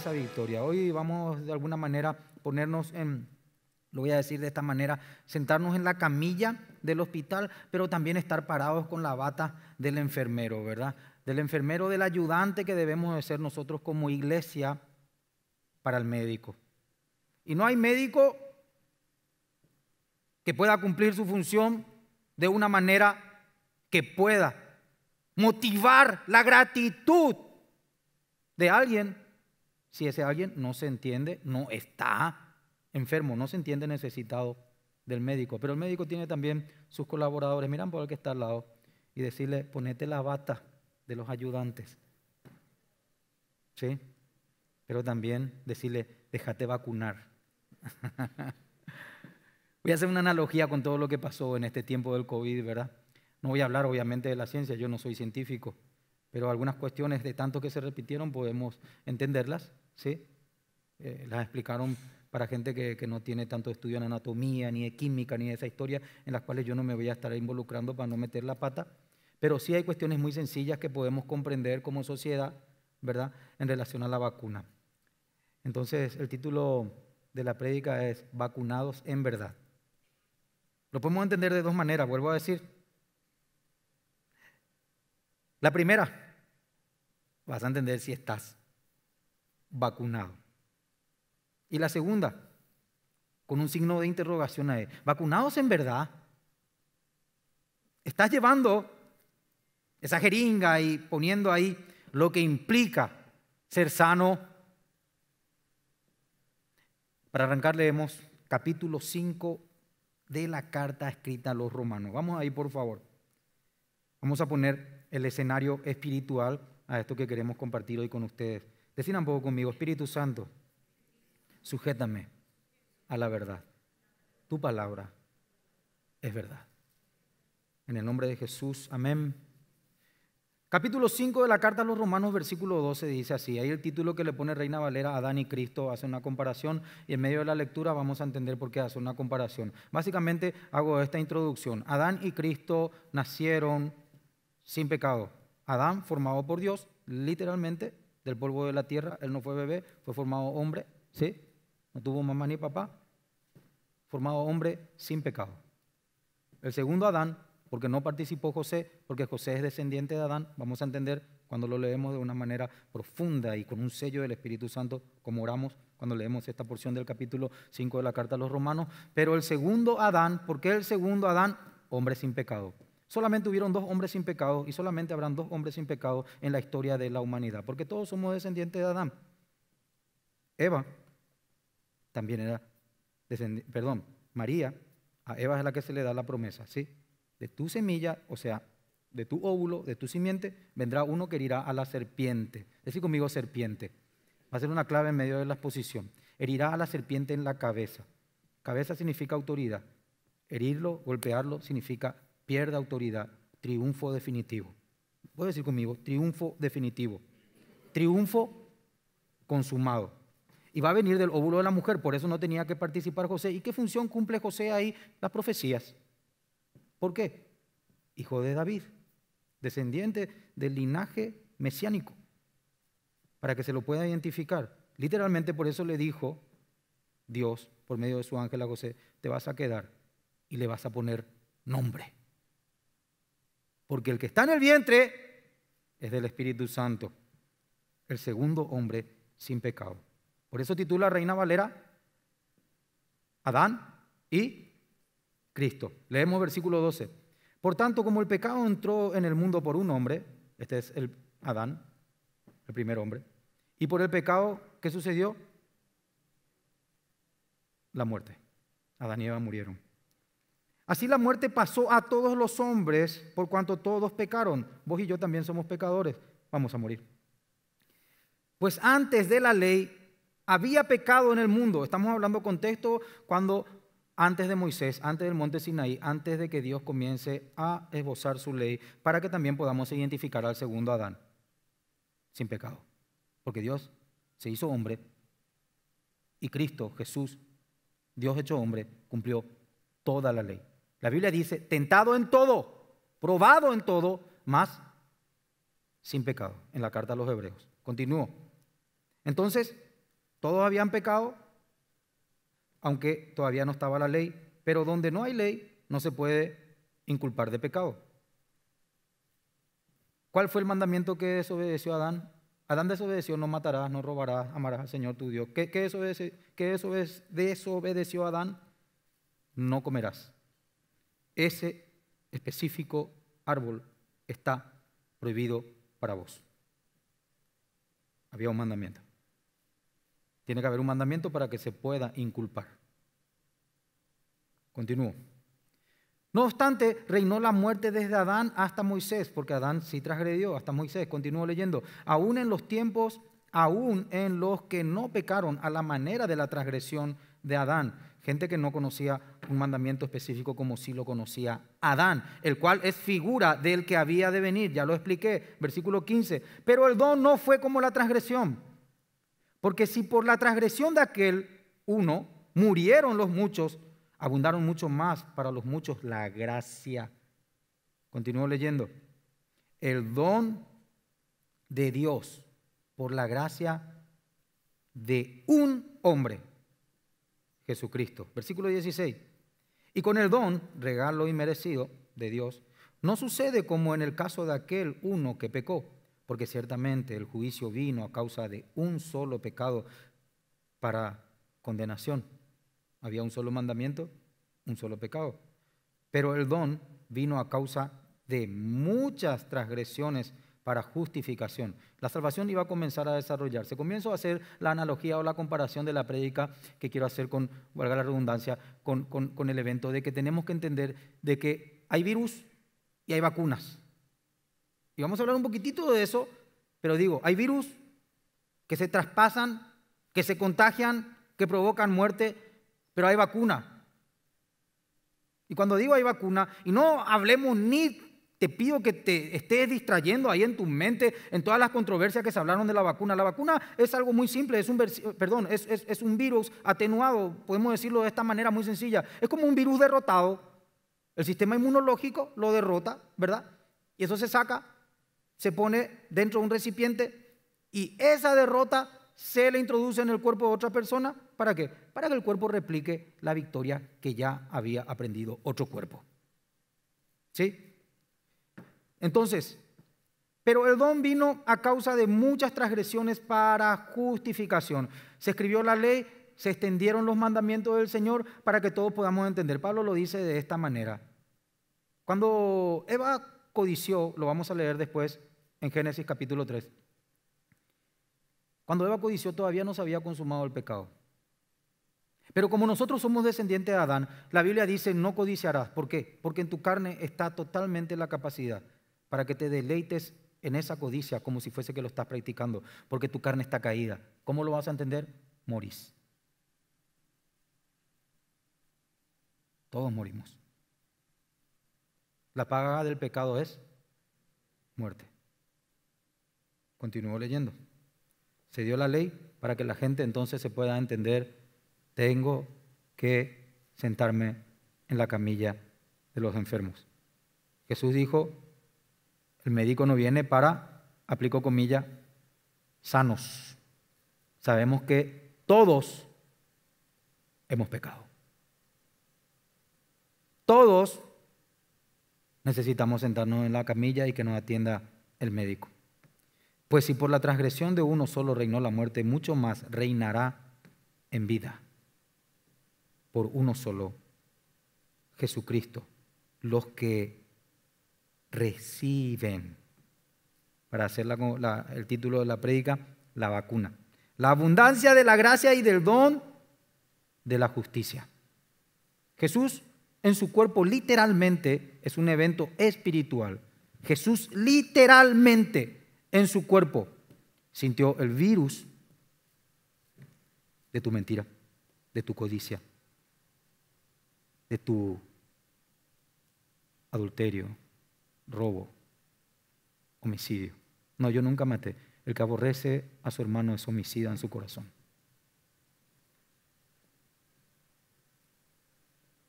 esa victoria. Hoy vamos de alguna manera ponernos en, lo voy a decir de esta manera, sentarnos en la camilla del hospital, pero también estar parados con la bata del enfermero, ¿verdad? Del enfermero, del ayudante que debemos de ser nosotros como iglesia para el médico. Y no hay médico que pueda cumplir su función de una manera que pueda motivar la gratitud de alguien si ese alguien no se entiende, no está enfermo, no se entiende necesitado del médico. Pero el médico tiene también sus colaboradores, miran por el que está al lado y decirle, ponete la bata de los ayudantes. ¿Sí? Pero también decirle, déjate vacunar. voy a hacer una analogía con todo lo que pasó en este tiempo del COVID, ¿verdad? No voy a hablar obviamente de la ciencia, yo no soy científico, pero algunas cuestiones de tanto que se repitieron podemos entenderlas. ¿sí? Eh, las explicaron para gente que, que, no tiene tanto estudio en anatomía, ni de química, ni de esa historia, en las cuales yo no me voy a estar involucrando para no meter la pata. Pero sí hay cuestiones muy sencillas que podemos comprender como sociedad, ¿verdad?, en relación a la vacuna. Entonces, el título de la prédica es Vacunados en verdad. Lo podemos entender de dos maneras, vuelvo a decir. La primera, vas a entender si estás vacunado. Y la segunda, con un signo de interrogación a él, ¿vacunados en verdad? Estás llevando esa jeringa y poniendo ahí lo que implica ser sano. Para arrancar leemos capítulo 5 de la carta escrita a los romanos. Vamos ahí, por favor. Vamos a poner el escenario espiritual a esto que queremos compartir hoy con ustedes. Definan un poco conmigo, Espíritu Santo, sujétame a la verdad. Tu palabra es verdad. En el nombre de Jesús, amén. Capítulo 5 de la carta a los Romanos, versículo 12 dice así. Ahí el título que le pone Reina Valera, Adán y Cristo, hace una comparación y en medio de la lectura vamos a entender por qué hace una comparación. Básicamente hago esta introducción. Adán y Cristo nacieron sin pecado. Adán formado por Dios, literalmente, del polvo de la tierra, él no fue bebé, fue formado hombre, ¿sí? No tuvo mamá ni papá, formado hombre sin pecado. El segundo Adán, porque no participó José, porque José es descendiente de Adán, vamos a entender cuando lo leemos de una manera profunda y con un sello del Espíritu Santo, como oramos cuando leemos esta porción del capítulo 5 de la carta a los romanos, pero el segundo Adán, ¿por qué el segundo Adán? Hombre sin pecado. Solamente hubieron dos hombres sin pecado y solamente habrán dos hombres sin pecado en la historia de la humanidad, porque todos somos descendientes de Adán. Eva también era perdón, María, a Eva es la que se le da la promesa, ¿sí? De tu semilla, o sea, de tu óvulo, de tu simiente, vendrá uno que herirá a la serpiente. Decir conmigo serpiente. Va a ser una clave en medio de la exposición. Herirá a la serpiente en la cabeza. Cabeza significa autoridad. Herirlo, golpearlo, significa pierda autoridad. Triunfo definitivo. Voy a decir conmigo, triunfo definitivo. Triunfo consumado. Y va a venir del óvulo de la mujer, por eso no tenía que participar José. ¿Y qué función cumple José ahí? Las profecías. ¿Por qué? Hijo de David, descendiente del linaje mesiánico, para que se lo pueda identificar. Literalmente por eso le dijo Dios, por medio de su ángel a José, te vas a quedar y le vas a poner nombre porque el que está en el vientre es del Espíritu Santo, el segundo hombre sin pecado. Por eso titula Reina Valera Adán y Cristo. Leemos versículo 12. Por tanto, como el pecado entró en el mundo por un hombre, este es el Adán, el primer hombre, y por el pecado, ¿qué sucedió? La muerte. Adán y Eva murieron. Así la muerte pasó a todos los hombres por cuanto todos pecaron. Vos y yo también somos pecadores. Vamos a morir. Pues antes de la ley había pecado en el mundo. Estamos hablando contexto cuando antes de Moisés, antes del monte Sinaí, antes de que Dios comience a esbozar su ley, para que también podamos identificar al segundo Adán, sin pecado. Porque Dios se hizo hombre y Cristo, Jesús, Dios hecho hombre, cumplió toda la ley. La Biblia dice, tentado en todo, probado en todo, más sin pecado, en la carta a los hebreos. Continúo. Entonces, todos habían pecado, aunque todavía no estaba la ley, pero donde no hay ley, no se puede inculpar de pecado. ¿Cuál fue el mandamiento que desobedeció Adán? Adán desobedeció, no matarás, no robarás, amarás al Señor tu Dios. ¿Qué, desobedeció Adán? No comerás ese específico árbol está prohibido para vos. Había un mandamiento. Tiene que haber un mandamiento para que se pueda inculpar. Continúo. No obstante, reinó la muerte desde Adán hasta Moisés, porque Adán sí transgredió hasta Moisés. Continúo leyendo. Aún en los tiempos, aún en los que no pecaron a la manera de la transgresión de Adán gente que no conocía un mandamiento específico como si lo conocía Adán, el cual es figura del que había de venir, ya lo expliqué, versículo 15, pero el don no fue como la transgresión, porque si por la transgresión de aquel uno murieron los muchos, abundaron mucho más para los muchos la gracia. Continúo leyendo, el don de Dios por la gracia de un hombre Jesucristo. Versículo 16. Y con el don, regalo inmerecido de Dios, no sucede como en el caso de aquel uno que pecó, porque ciertamente el juicio vino a causa de un solo pecado para condenación. Había un solo mandamiento, un solo pecado. Pero el don vino a causa de muchas transgresiones para justificación. La salvación iba a comenzar a desarrollarse. Comienzo a hacer la analogía o la comparación de la prédica que quiero hacer con, valga la redundancia, con, con el evento de que tenemos que entender de que hay virus y hay vacunas. Y vamos a hablar un poquitito de eso, pero digo, hay virus que se traspasan, que se contagian, que provocan muerte, pero hay vacuna. Y cuando digo hay vacuna, y no hablemos ni te pido que te estés distrayendo ahí en tu mente, en todas las controversias que se hablaron de la vacuna. La vacuna es algo muy simple, es un, perdón, es, un virus atenuado, podemos decirlo de esta manera muy sencilla. Es como un virus derrotado. El sistema inmunológico lo derrota, ¿verdad? Y eso se saca, se pone dentro de un recipiente y esa derrota se le introduce en el cuerpo de otra persona. ¿Para qué? Para que el cuerpo replique la victoria que ya había aprendido otro cuerpo. ¿Sí? Entonces, pero el don vino a causa de muchas transgresiones para justificación. Se escribió la ley, se extendieron los mandamientos del Señor para que todos podamos entender. Pablo lo dice de esta manera. Cuando Eva codició, lo vamos a leer después en Génesis capítulo 3. Cuando Eva codició todavía no se había consumado el pecado. Pero como nosotros somos descendientes de Adán, la Biblia dice no codiciarás. ¿Por qué? Porque en tu carne está totalmente la capacidad para que te deleites en esa codicia como si fuese que lo estás practicando, porque tu carne está caída. ¿Cómo lo vas a entender? Morís. Todos morimos. La paga del pecado es muerte. Continúo leyendo. Se dio la ley para que la gente entonces se pueda entender, tengo que sentarme en la camilla de los enfermos. Jesús dijo, el médico no viene para, aplico comillas, sanos. Sabemos que todos hemos pecado. Todos necesitamos sentarnos en la camilla y que nos atienda el médico. Pues si por la transgresión de uno solo reinó la muerte, mucho más reinará en vida por uno solo, Jesucristo, los que reciben, para hacer el título de la prédica, la vacuna. La abundancia de la gracia y del don de la justicia. Jesús en su cuerpo literalmente es un evento espiritual. Jesús literalmente en su cuerpo sintió el virus de tu mentira, de tu codicia, de tu adulterio, robo, homicidio. No, yo nunca maté. El que aborrece a su hermano es homicida en su corazón.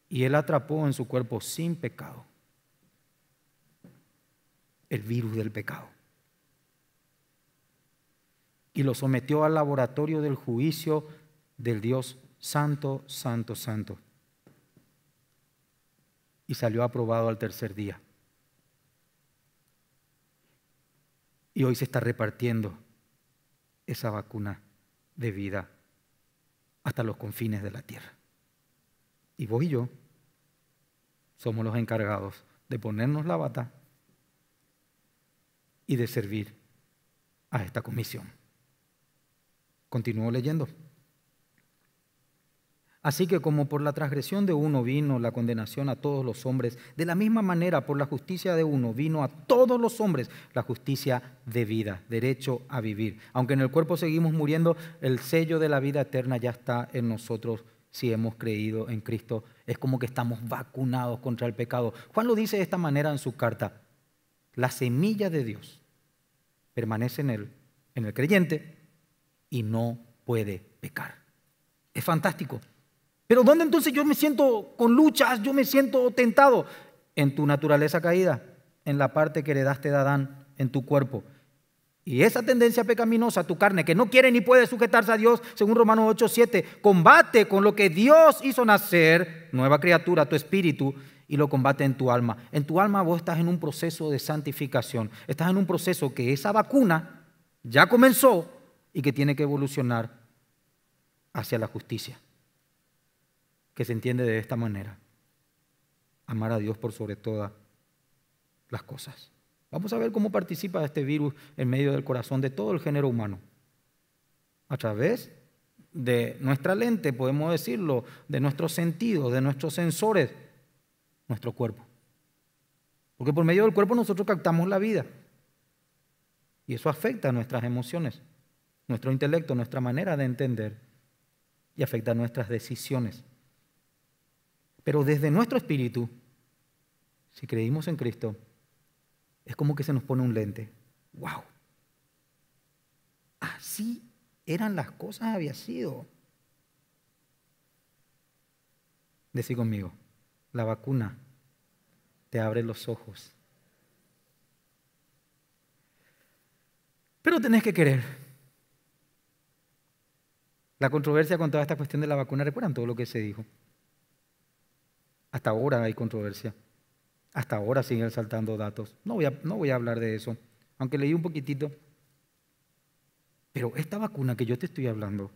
Y él atrapó en su cuerpo sin pecado el virus del pecado. Y lo sometió al laboratorio del juicio del Dios Santo, Santo, Santo. Y salió aprobado al tercer día. Y hoy se está repartiendo esa vacuna de vida hasta los confines de la tierra. Y vos y yo somos los encargados de ponernos la bata y de servir a esta comisión. Continúo leyendo. Así que como por la transgresión de uno vino la condenación a todos los hombres, de la misma manera por la justicia de uno vino a todos los hombres la justicia de vida, derecho a vivir. Aunque en el cuerpo seguimos muriendo, el sello de la vida eterna ya está en nosotros si hemos creído en Cristo. Es como que estamos vacunados contra el pecado. Juan lo dice de esta manera en su carta. La semilla de Dios permanece en en el creyente, y no puede pecar. Es fantástico. Pero ¿dónde entonces yo me siento con luchas, yo me siento tentado? En tu naturaleza caída, en la parte que heredaste de Adán, en tu cuerpo. Y esa tendencia pecaminosa, tu carne, que no quiere ni puede sujetarse a Dios, según Romanos 8, 7, combate con lo que Dios hizo nacer, nueva criatura, tu espíritu, y lo combate en tu alma. En tu alma vos estás en un proceso de santificación, estás en un proceso que esa vacuna ya comenzó y que tiene que evolucionar hacia la justicia que se entiende de esta manera. Amar a Dios por sobre todas las cosas. Vamos a ver cómo participa este virus en medio del corazón de todo el género humano. A través de nuestra lente, podemos decirlo, de nuestros sentidos, de nuestros sensores, nuestro cuerpo. Porque por medio del cuerpo nosotros captamos la vida. Y eso afecta a nuestras emociones, nuestro intelecto, nuestra manera de entender y afecta a nuestras decisiones. Pero desde nuestro espíritu, si creímos en Cristo, es como que se nos pone un lente. ¡Wow! Así eran las cosas, había sido. Decí conmigo, la vacuna te abre los ojos. Pero tenés que querer. La controversia con toda esta cuestión de la vacuna, ¿recuerdan todo lo que se dijo? Hasta ahora hay controversia. Hasta ahora siguen saltando datos. No voy, a, hablar de eso, aunque leí un poquitito. Pero esta vacuna que yo te estoy hablando,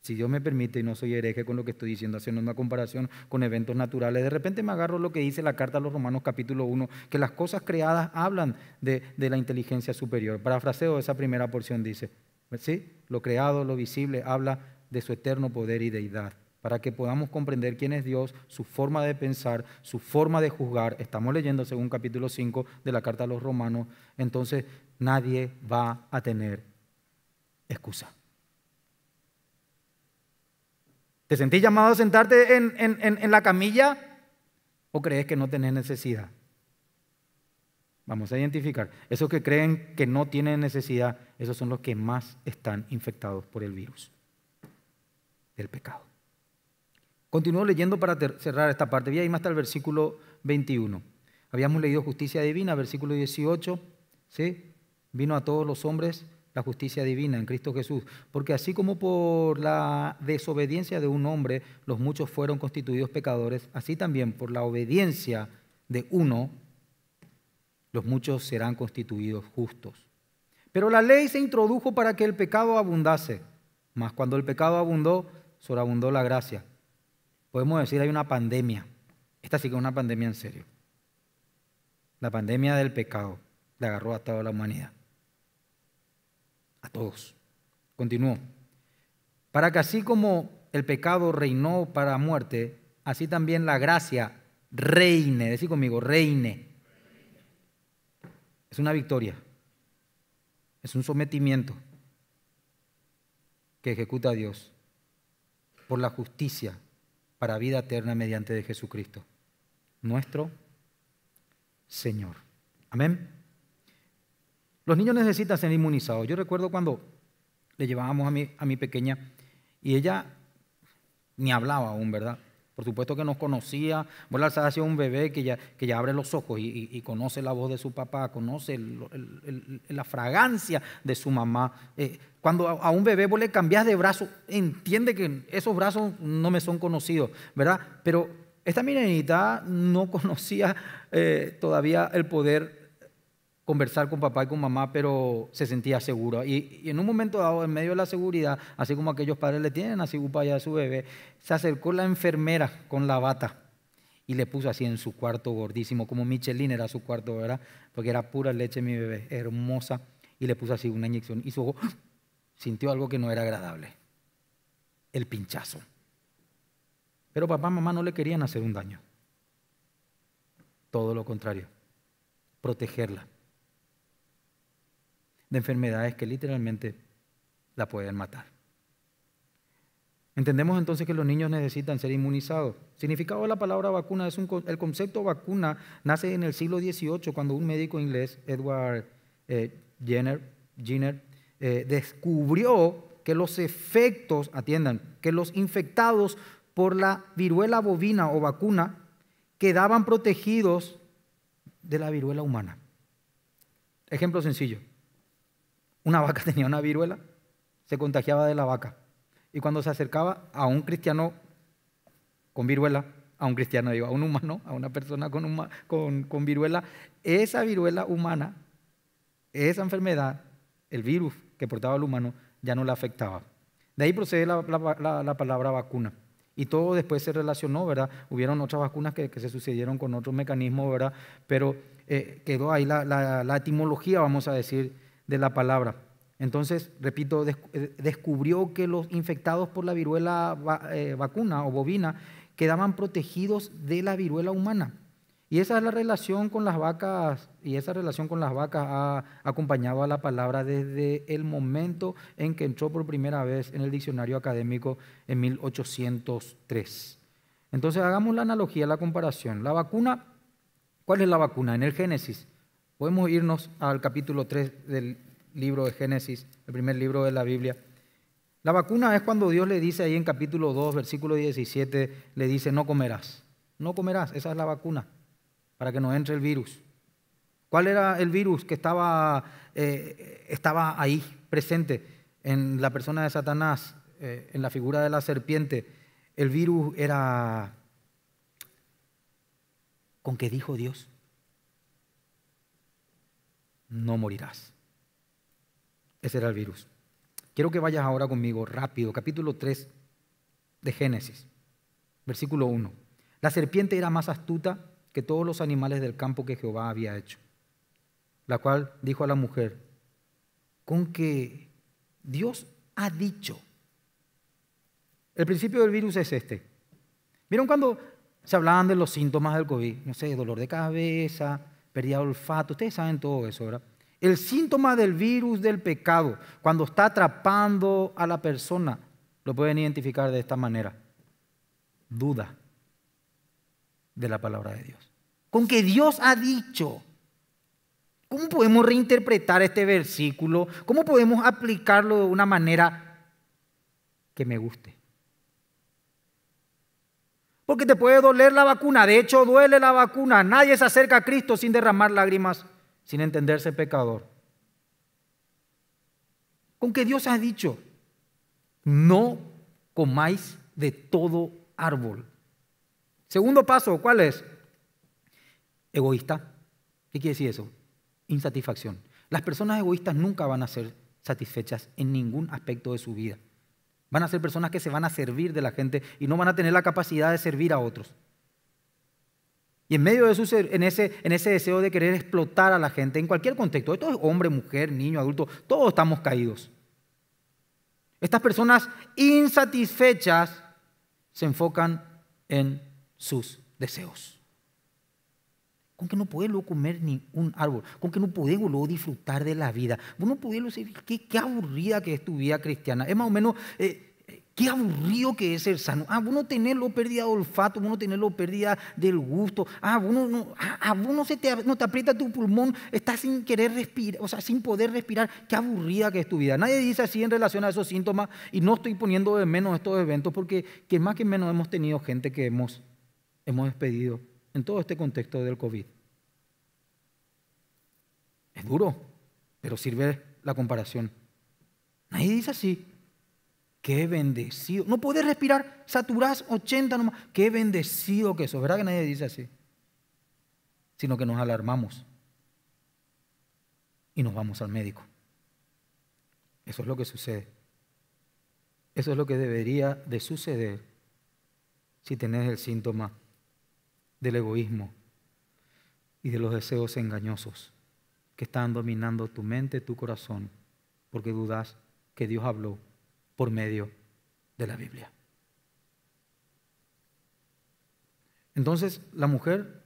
si Dios me permite, y no soy hereje con lo que estoy diciendo, haciendo una comparación con eventos naturales, de repente me agarro lo que dice la carta a los Romanos capítulo 1, que las cosas creadas hablan de, de la inteligencia superior. Parafraseo esa primera porción dice, ¿sí? Lo creado, lo visible, habla de su eterno poder y deidad para que podamos comprender quién es Dios, su forma de pensar, su forma de juzgar. Estamos leyendo según capítulo 5 de la carta a los romanos. Entonces nadie va a tener excusa. ¿Te sentís llamado a sentarte en, la camilla o crees que no tenés necesidad? Vamos a identificar. Esos que creen que no tienen necesidad, esos son los que más están infectados por el virus del pecado. Continúo leyendo para cerrar esta parte. Voy a ir hasta el versículo 21. Habíamos leído justicia divina, versículo 18. ¿sí? Vino a todos los hombres la justicia divina en Cristo Jesús. Porque así como por la desobediencia de un hombre los muchos fueron constituidos pecadores, así también por la obediencia de uno los muchos serán constituidos justos. Pero la ley se introdujo para que el pecado abundase. Mas cuando el pecado abundó, sobreabundó la gracia podemos decir hay una pandemia. Esta sí que es una pandemia en serio. La pandemia del pecado le agarró a toda la humanidad. A todos. Continúo. Para que así como el pecado reinó para muerte, así también la gracia reine. Decí conmigo, reine. Es una victoria. Es un sometimiento que ejecuta a Dios por la justicia para vida eterna mediante de Jesucristo, nuestro Señor. Amén. Los niños necesitan ser inmunizados. Yo recuerdo cuando le llevábamos a mi, a mi pequeña y ella ni hablaba aún, ¿verdad? Por supuesto que nos conocía. Vos la hacia un bebé que ya, que ya abre los ojos y, conoce la voz de su papá, conoce la fragancia de su mamá, eh, cuando a un bebé vos le cambiás de brazo, entiende que esos brazos no me son conocidos, ¿verdad? Pero esta mirenita no conocía eh, todavía el poder conversar con papá y con mamá, pero se sentía segura. Y, en un momento dado, en medio de la seguridad, así como aquellos padres le tienen así ya a su bebé, se acercó la enfermera con la bata y le puso así en su cuarto gordísimo, como Michelin era su cuarto, ¿verdad? Porque era pura leche mi bebé, hermosa, y le puso así una inyección y su ojo sintió algo que no era agradable, el pinchazo. Pero papá, mamá no le querían hacer un daño. Todo lo contrario, protegerla de enfermedades que literalmente la pueden matar. Entendemos entonces que los niños necesitan ser inmunizados. Significado de la palabra vacuna es un, el concepto vacuna nace en el siglo XVIII cuando un médico inglés, Edward eh, Jenner eh, descubrió que los efectos, atiendan, que los infectados por la viruela bovina o vacuna quedaban protegidos de la viruela humana. Ejemplo sencillo. Una vaca tenía una viruela, se contagiaba de la vaca. Y cuando se acercaba a un cristiano con viruela, a un cristiano, digo, a un humano, a una persona con viruela, esa viruela humana, esa enfermedad, el virus que portaba el humano ya no le afectaba. De ahí procede la, palabra vacuna. Y todo después se relacionó, ¿verdad? Hubieron otras vacunas que, se sucedieron con otro mecanismo, ¿verdad? Pero eh, quedó ahí la etimología, vamos a decir, de la palabra. Entonces, repito, eh, descubrió que los infectados por la viruela eh, vacuna o bovina quedaban protegidos de la viruela humana. Y esa es la relación con las vacas, y esa relación con las vacas ha acompañado a la palabra desde el momento en que entró por primera vez en el diccionario académico en 1803. Entonces hagamos la analogía, la comparación. La vacuna, ¿cuál es la vacuna? En el Génesis. Podemos irnos al capítulo 3 del libro de Génesis, el primer libro de la Biblia. La vacuna es cuando Dios le dice ahí en capítulo 2, versículo 17, le dice, no comerás. No comerás, esa es la vacuna para que no entre el virus. ¿Cuál era el virus que estaba, eh, estaba ahí presente en la persona de Satanás, eh, en la figura de la serpiente? El virus era con que dijo Dios, no morirás. Ese era el virus. Quiero que vayas ahora conmigo rápido, capítulo 3 de Génesis, versículo 1. La serpiente era más astuta que todos los animales del campo que Jehová había hecho. La cual dijo a la mujer, con que Dios ha dicho. El principio del virus es este. ¿Vieron cuando se hablaban de los síntomas del COVID? No sé, dolor de cabeza, pérdida de olfato, ustedes saben todo eso, ¿verdad? El síntoma del virus del pecado, cuando está atrapando a la persona, lo pueden identificar de esta manera. Duda de la palabra de Dios con que Dios ha dicho. ¿Cómo podemos reinterpretar este versículo? ¿Cómo podemos aplicarlo de una manera que me guste? Porque te puede doler la vacuna, de hecho duele la vacuna. Nadie se acerca a Cristo sin derramar lágrimas, sin entenderse pecador. Con que Dios ha dicho, no comáis de todo árbol. Segundo paso, ¿cuál es? egoísta. ¿Qué quiere decir eso? Insatisfacción. Las personas egoístas nunca van a ser satisfechas en ningún aspecto de su vida. Van a ser personas que se van a servir de la gente y no van a tener la capacidad de servir a otros. Y en medio de en ese, en ese deseo de querer explotar a la gente, en cualquier contexto, esto es hombre, mujer, niño, adulto, todos estamos caídos. Estas personas insatisfechas se enfocan en sus deseos con que no podés luego comer ni un árbol, con que no podés luego disfrutar de la vida. Vos no podés decir, qué, qué aburrida que es tu vida cristiana. Es más o menos, eh, qué aburrido que es ser sano. Ah, vos no tenés luego pérdida de olfato, vos no tenés luego pérdida del gusto. Ah, ah vos no, se te, no te aprieta tu pulmón, estás sin querer respirar, o sea, sin poder respirar. Qué aburrida que es tu vida. Nadie dice así en relación a esos síntomas y no estoy poniendo de menos estos eventos porque más que menos hemos tenido gente que hemos despedido en todo este contexto del COVID. Es duro, pero sirve la comparación. Nadie dice así. Qué bendecido. No podés respirar, saturás 80 nomás. Qué bendecido que eso. ¿Verdad que nadie dice así? Sino que nos alarmamos y nos vamos al médico. Eso es lo que sucede. Eso es lo que debería de suceder si tenés el síntoma del egoísmo y de los deseos engañosos que están dominando tu mente, tu corazón, porque dudas que Dios habló por medio de la Biblia. Entonces, la mujer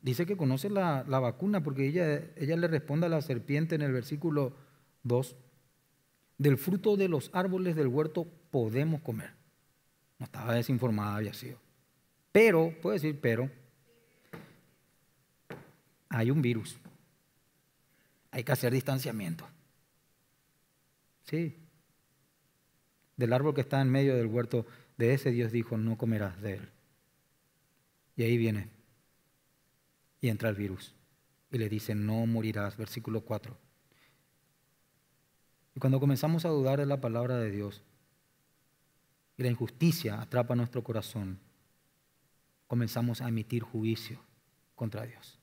dice que conoce la, vacuna porque ella, ella le responde a la serpiente en el versículo 2, del fruto de los árboles del huerto podemos comer. No estaba desinformada, había sido. Pero, puedo decir pero, hay un virus. Hay que hacer distanciamiento. Sí. Del árbol que está en medio del huerto, de ese Dios dijo, no comerás de él. Y ahí viene. Y entra el virus. Y le dice, no morirás. Versículo 4. Y cuando comenzamos a dudar de la palabra de Dios y la injusticia atrapa nuestro corazón, comenzamos a emitir juicio contra Dios.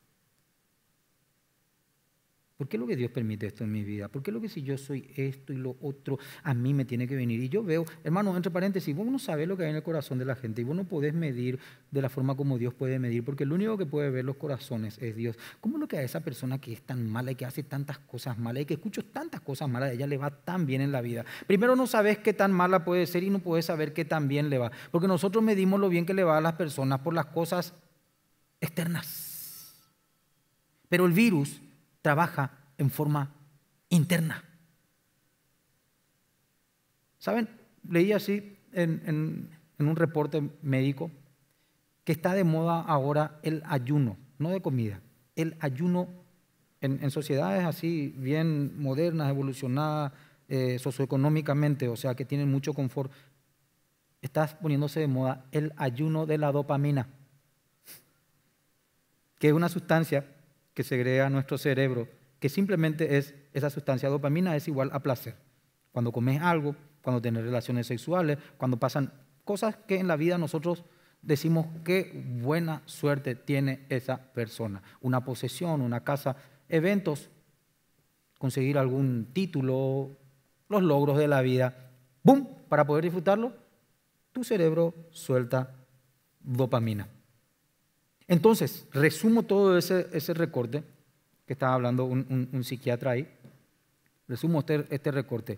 ¿Por qué es lo que Dios permite esto en mi vida? ¿Por qué es lo que si yo soy esto y lo otro, a mí me tiene que venir? Y yo veo, hermano, entre paréntesis, vos no sabes lo que hay en el corazón de la gente y vos no podés medir de la forma como Dios puede medir, porque el único que puede ver los corazones es Dios. ¿Cómo es lo que a esa persona que es tan mala y que hace tantas cosas malas y que escucho tantas cosas malas, a ella le va tan bien en la vida? Primero no sabes qué tan mala puede ser y no podés saber qué tan bien le va, porque nosotros medimos lo bien que le va a las personas por las cosas externas. Pero el virus trabaja en forma interna. ¿Saben? Leí así en, un reporte médico que está de moda ahora el ayuno, no de comida, el ayuno en, sociedades así bien modernas, evolucionadas eh, socioeconómicamente, o sea, que tienen mucho confort. Está poniéndose de moda el ayuno de la dopamina, que es una sustancia que segrega nuestro cerebro, que simplemente es esa sustancia dopamina, es igual a placer. Cuando comes algo, cuando tienes relaciones sexuales, cuando pasan cosas que en la vida nosotros decimos qué buena suerte tiene esa persona. Una posesión, una casa, eventos, conseguir algún título, los logros de la vida. ¡boom!, Para poder disfrutarlo, tu cerebro suelta dopamina. Entonces, resumo todo ese, recorte que estaba hablando un, psiquiatra ahí. Resumo este, este, recorte.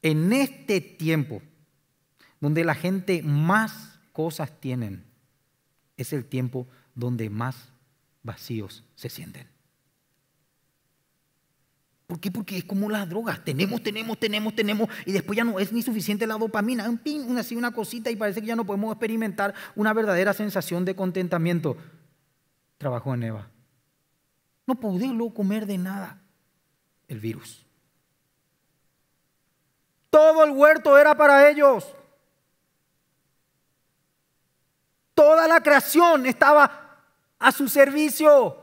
En este tiempo, donde la gente más cosas tienen, es el tiempo donde más vacíos se sienten. ¿Por qué? Porque es como las drogas. Tenemos, tenemos, tenemos, tenemos. Y después ya no es ni suficiente la dopamina. Un pin, una, así, una cosita y parece que ya no podemos experimentar una verdadera sensación de contentamiento trabajó en Eva. No pudo comer de nada el virus. Todo el huerto era para ellos. Toda la creación estaba a su servicio.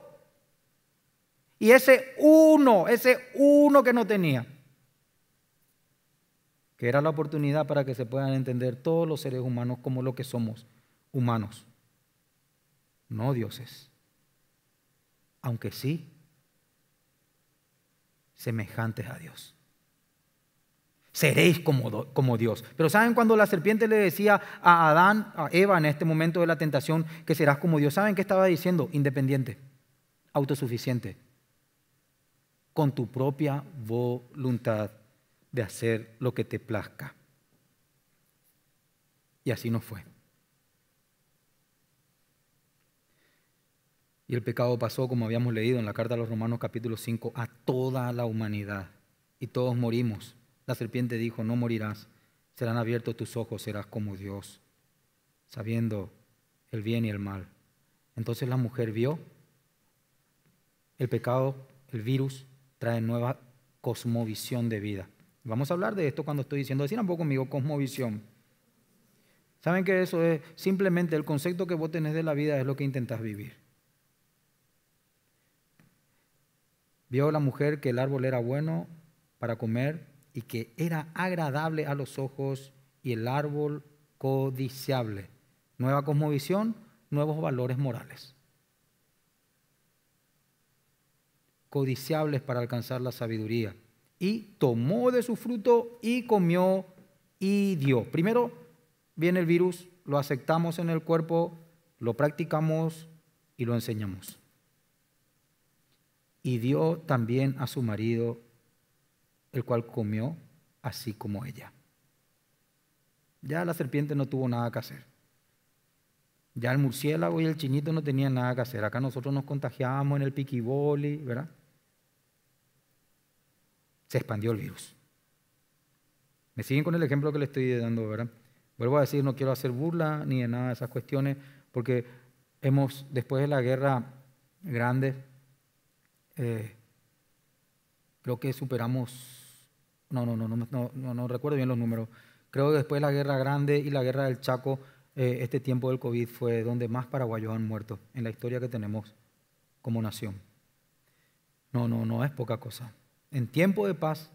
Y ese uno, ese uno que no tenía, que era la oportunidad para que se puedan entender todos los seres humanos como lo que somos, humanos, no dioses aunque sí semejantes a Dios. Seréis como, como Dios. Pero ¿saben cuando la serpiente le decía a Adán, a Eva en este momento de la tentación, que serás como Dios? ¿Saben qué estaba diciendo? Independiente, autosuficiente, con tu propia voluntad de hacer lo que te plazca. Y así no fue. Y el pecado pasó, como habíamos leído en la carta a los Romanos capítulo 5, a toda la humanidad. Y todos morimos. La serpiente dijo, no morirás, serán abiertos tus ojos, serás como Dios, sabiendo el bien y el mal. Entonces la mujer vio el pecado, el virus, trae nueva cosmovisión de vida. Vamos a hablar de esto cuando estoy diciendo, decir un poco conmigo cosmovisión. ¿Saben que eso es simplemente el concepto que vos tenés de la vida es lo que intentás vivir? Vio la mujer que el árbol era bueno para comer y que era agradable a los ojos y el árbol codiciable. Nueva cosmovisión, nuevos valores morales. Codiciables para alcanzar la sabiduría. Y tomó de su fruto y comió y dio. Primero viene el virus, lo aceptamos en el cuerpo, lo practicamos y lo enseñamos y dio también a su marido, el cual comió así como ella. Ya la serpiente no tuvo nada que hacer. Ya el murciélago y el chinito no tenían nada que hacer. Acá nosotros nos contagiamos en el piquiboli, ¿verdad? Se expandió el virus. Me siguen con el ejemplo que le estoy dando, ¿verdad? Vuelvo a decir, no quiero hacer burla ni de nada de esas cuestiones, porque hemos, después de la guerra grande, eh, creo que superamos, no, no, no, no, no, recuerdo bien los números. Creo que después de la Guerra Grande y la Guerra del Chaco, eh, este tiempo del COVID fue donde más paraguayos han muerto en la historia que tenemos como nación. No, no, no es poca cosa. En tiempo de paz,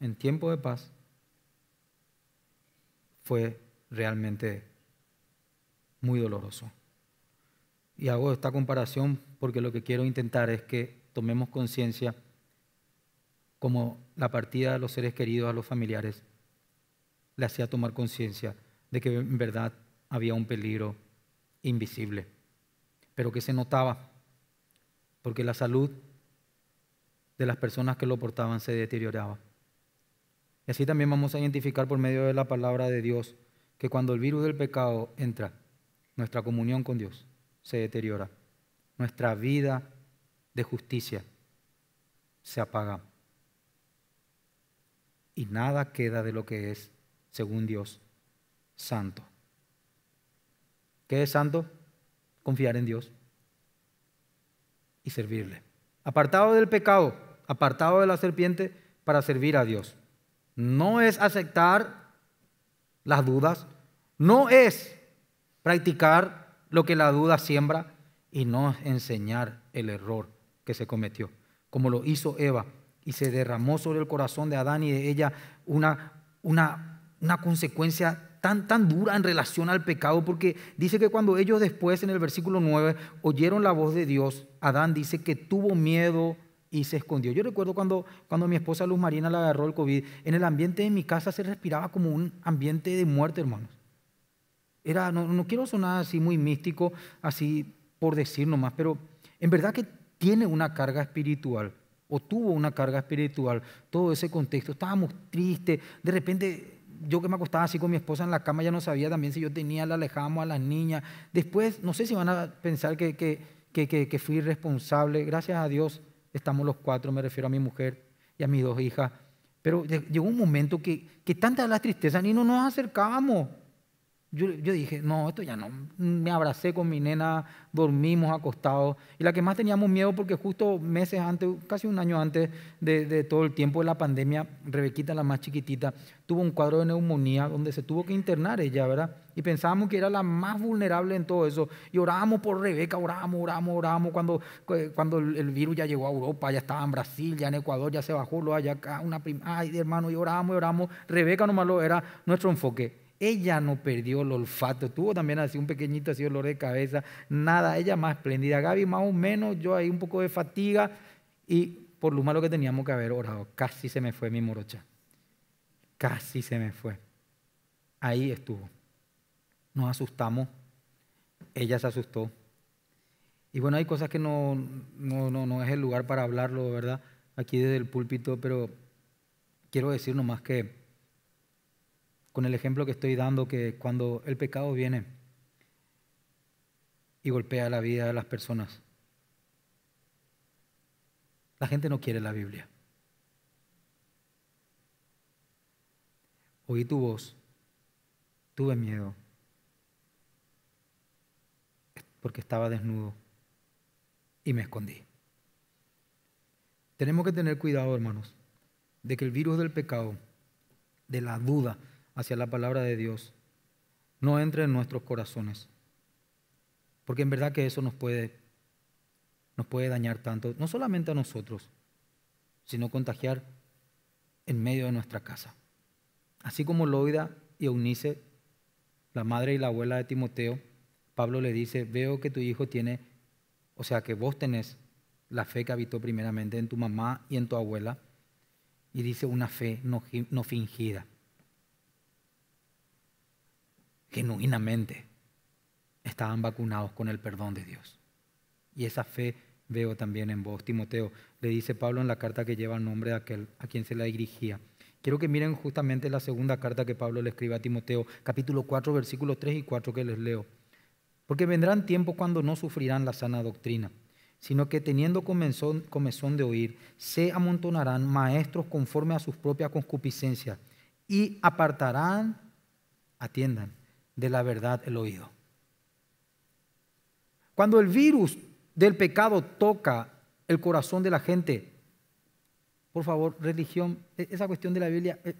en tiempo de paz, fue realmente muy doloroso. Y hago esta comparación porque lo que quiero intentar es que tomemos conciencia como la partida de los seres queridos a los familiares le hacía tomar conciencia de que en verdad había un peligro invisible, pero que se notaba, porque la salud de las personas que lo portaban se deterioraba. Y así también vamos a identificar por medio de la palabra de Dios que cuando el virus del pecado entra, nuestra comunión con Dios se deteriora, nuestra vida de justicia se apaga. Y nada queda de lo que es, según Dios, santo. ¿Qué es santo? Confiar en Dios y servirle. Apartado del pecado, apartado de la serpiente para servir a Dios. No es aceptar las dudas, no es practicar lo que la duda siembra y no es enseñar el error que se cometió, como lo hizo Eva, y se derramó sobre el corazón de Adán y de ella una, una, una consecuencia Tan, tan, dura en relación al pecado, porque dice que cuando ellos después, en el versículo 9, oyeron la voz de Dios, Adán dice que tuvo miedo y se escondió. Yo recuerdo cuando, cuando mi esposa Luz Marina la agarró el COVID, en el ambiente de mi casa se respiraba como un ambiente de muerte, hermanos. Era, no, no quiero sonar así muy místico, así por decir nomás, pero en verdad que tiene una carga espiritual o tuvo una carga espiritual, todo ese contexto, estábamos tristes, de repente yo que me acostaba así con mi esposa en la cama ya no sabía también si yo tenía, la alejamos a las niñas, después no sé si van a pensar que, que, fui irresponsable, gracias a Dios estamos los cuatro, me refiero a mi mujer y a mis dos hijas, pero llegó un momento que, que tanta la tristeza ni no nos acercábamos. Yo, dije, no, esto ya no. Me abracé con mi nena, dormimos acostados. Y la que más teníamos miedo, porque justo meses antes, casi un año antes de, todo el tiempo de la pandemia, Rebequita, la más chiquitita, tuvo un cuadro de neumonía donde se tuvo que internar ella, ¿verdad? Y pensábamos que era la más vulnerable en todo eso. Y orábamos por Rebeca, orábamos, orábamos, orábamos. Cuando, cuando el virus ya llegó a Europa, ya estaba en Brasil, ya en Ecuador, ya se bajó, lo allá acá, una prima, ay hermano, y orábamos, Rebeca nomás era nuestro enfoque ella no perdió el olfato, tuvo también así un pequeñito así dolor de cabeza, nada, ella más espléndida. Gaby más o menos, yo ahí un poco de fatiga y por lo malo que teníamos que haber orado, casi se me fue mi morocha, casi se me fue. Ahí estuvo. Nos asustamos, ella se asustó. Y bueno, hay cosas que no, no, no es el lugar para hablarlo, ¿verdad? Aquí desde el púlpito, pero quiero decir nomás que con el ejemplo que estoy dando, que cuando el pecado viene y golpea la vida de las personas, la gente no quiere la Biblia. Oí tu voz, tuve miedo, porque estaba desnudo y me escondí. Tenemos que tener cuidado, hermanos, de que el virus del pecado, de la duda, hacia la palabra de Dios no entre en nuestros corazones. Porque en verdad que eso nos puede, nos puede dañar tanto, no solamente a nosotros, sino contagiar en medio de nuestra casa. Así como Loida y Eunice, la madre y la abuela de Timoteo, Pablo le dice, veo que tu hijo tiene, o sea, que vos tenés la fe que habitó primeramente en tu mamá y en tu abuela, y dice una fe no, no fingida genuinamente estaban vacunados con el perdón de Dios. Y esa fe veo también en vos, Timoteo. Le dice Pablo en la carta que lleva el nombre de aquel a quien se la dirigía. Quiero que miren justamente la segunda carta que Pablo le escribe a Timoteo, capítulo 4, versículos 3 y 4 que les leo. Porque vendrán tiempos cuando no sufrirán la sana doctrina, sino que teniendo comezón, de oír, se amontonarán maestros conforme a sus propias concupiscencias y apartarán, atiendan, de la verdad el oído. Cuando el virus del pecado toca el corazón de la gente, por favor, religión, e-, esa cuestión de la Biblia, eh,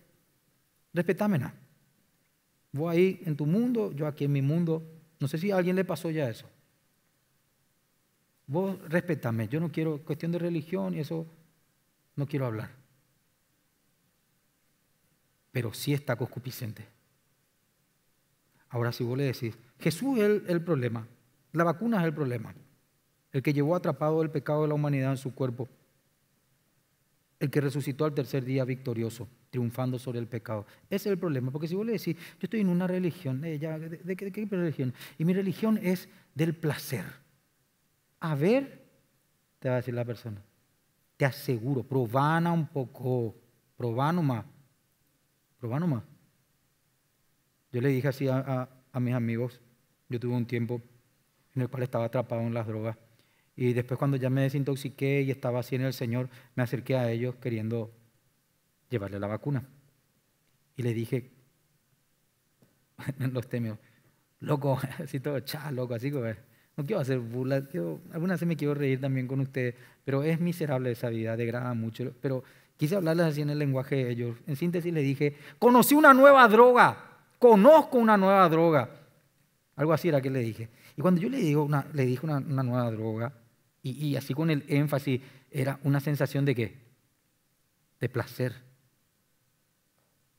Vos ahí en tu mundo, yo aquí en mi mundo. No sé si a alguien le pasó ya eso. Vos respetame, yo no quiero cuestión de religión y eso no quiero hablar. Pero si está concupiscente. Ahora si vos le decís, Jesús es el, problema, la vacuna es el problema, el que llevó atrapado el pecado de la humanidad en su cuerpo, el que resucitó al tercer día victorioso, triunfando sobre el pecado. Ese es el problema, porque si vos le decís, yo estoy en una religión, eh, de, de, qué religión? Y mi religión es del placer. A ver, te va a decir la persona, te aseguro, probana un poco, probá nomás, probá nomás. Yo le dije así a, mis amigos, yo tuve un tiempo en el cual estaba atrapado en las drogas. Y después cuando ya me desintoxiqué y estaba así en el Señor, me acerqué a ellos queriendo llevarle la vacuna. Y le dije, en los temios, loco, así todo, cha, loco, así como, no quiero hacer burla, quiero, alguna vez me quiero reír también con ustedes, pero es miserable esa vida, degrada mucho, pero quise hablarles así en el lenguaje de ellos. En síntesis le dije, conocí una nueva droga conozco una nueva droga. Algo así era que le dije. Y cuando yo le, digo le dije una, nueva droga, y, así con el énfasis, era una sensación de qué? De placer,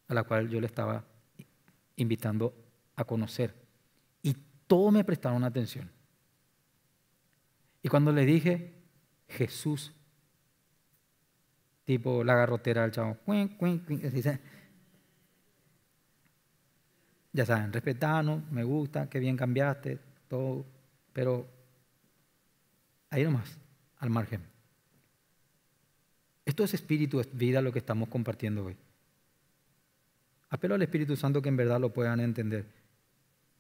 a la cual yo le estaba invitando a conocer. Y todos me prestaron atención. Y cuando le dije, Jesús, tipo la garrotera del chavo, ya saben, respetanos, me gusta, qué bien cambiaste, todo, pero ahí nomás, al margen. Esto es espíritu, es vida lo que estamos compartiendo hoy. Apelo al Espíritu Santo que en verdad lo puedan entender.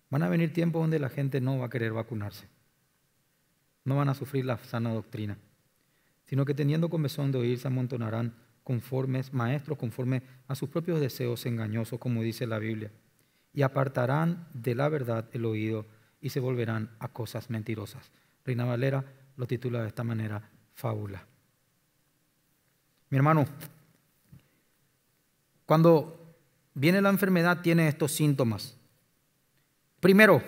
Van a venir tiempos donde la gente no va a querer vacunarse. No van a sufrir la sana doctrina, sino que teniendo comezón de oír se amontonarán conformes maestros, conforme a sus propios deseos engañosos, como dice la Biblia y apartarán de la verdad el oído y se volverán a cosas mentirosas. Reina Valera lo titula de esta manera, fábula. Mi hermano, cuando viene la enfermedad tiene estos síntomas. Primero,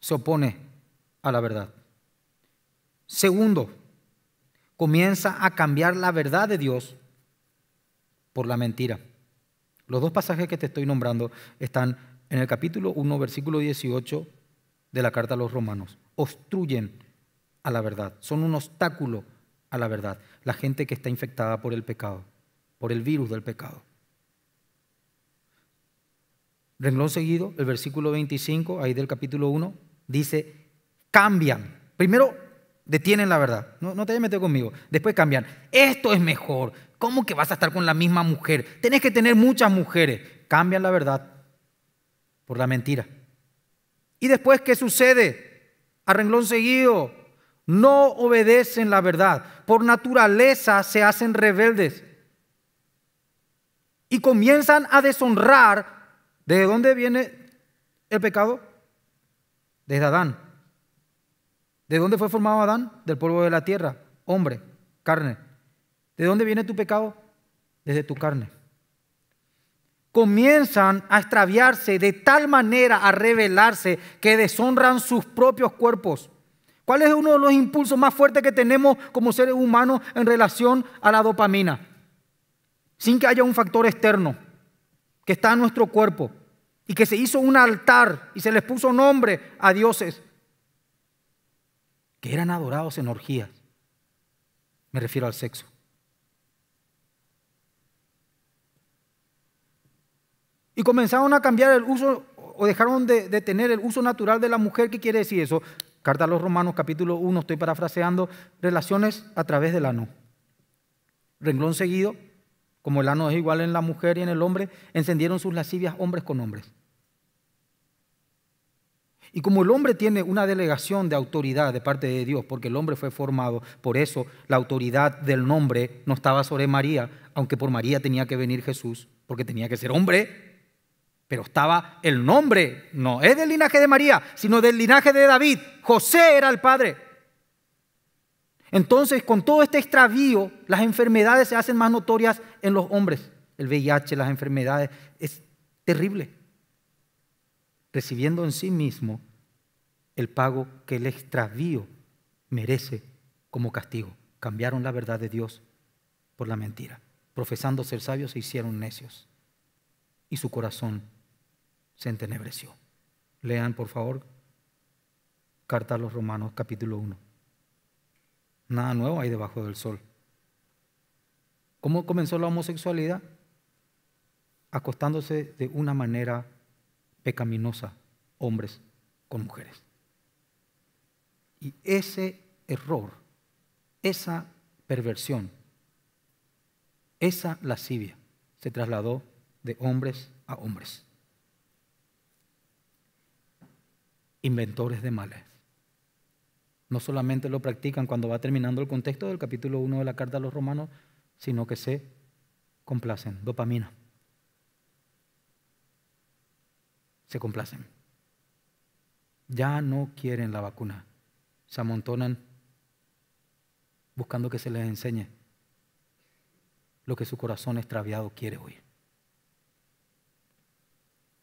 se opone a la verdad. Segundo, comienza a cambiar la verdad de Dios por la mentira. Los dos pasajes que te estoy nombrando están en el capítulo 1, versículo 18 de la carta a los romanos. Obstruyen a la verdad, son un obstáculo a la verdad. La gente que está infectada por el pecado, por el virus del pecado. Renglón seguido, el versículo 25, ahí del capítulo 1, dice, cambian. Primero detienen la verdad. No, no te hayas metido conmigo. Después cambian. Esto es mejor. ¿Cómo que vas a estar con la misma mujer? Tenés que tener muchas mujeres. Cambian la verdad por la mentira. ¿Y después qué sucede? renglón seguido. No obedecen la verdad. Por naturaleza se hacen rebeldes. Y comienzan a deshonrar. ¿De dónde viene el pecado? Desde Adán. ¿De dónde fue formado Adán? Del polvo de la tierra, hombre, carne. ¿De dónde viene tu pecado? Desde tu carne. Comienzan a extraviarse de tal manera a revelarse que deshonran sus propios cuerpos. ¿Cuál es uno de los impulsos más fuertes que tenemos como seres humanos en relación a la dopamina? Sin que haya un factor externo que está en nuestro cuerpo y que se hizo un altar y se les puso nombre a dioses que eran adorados en orgías. Me refiero al sexo. Y comenzaron a cambiar el uso o dejaron de, tener el uso natural de la mujer. ¿Qué quiere decir eso? Carta a los Romanos capítulo 1, estoy parafraseando, relaciones a través del ano. Renglón seguido, como el ano es igual en la mujer y en el hombre, encendieron sus lascivias hombres con hombres. Y como el hombre tiene una delegación de autoridad de parte de Dios, porque el hombre fue formado, por eso la autoridad del nombre no estaba sobre María, aunque por María tenía que venir Jesús, porque tenía que ser hombre, pero estaba el nombre, no es del linaje de María, sino del linaje de David. José era el padre. Entonces, con todo este extravío, las enfermedades se hacen más notorias en los hombres. El VIH, las enfermedades, es terrible. Recibiendo en sí mismo el pago que el extravío merece como castigo. Cambiaron la verdad de Dios por la mentira. Profesando ser sabios se hicieron necios y su corazón se entenebreció. Lean, por favor, Carta a los Romanos capítulo 1. Nada nuevo hay debajo del sol. ¿Cómo comenzó la homosexualidad? Acostándose de una manera pecaminosa, hombres con mujeres. Y ese error, esa perversión, esa lascivia se trasladó de hombres a hombres. inventores de males. No solamente lo practican cuando va terminando el contexto del capítulo 1 de la carta a los romanos, sino que se complacen, dopamina. Se complacen. Ya no quieren la vacuna. Se amontonan buscando que se les enseñe lo que su corazón extraviado quiere oír.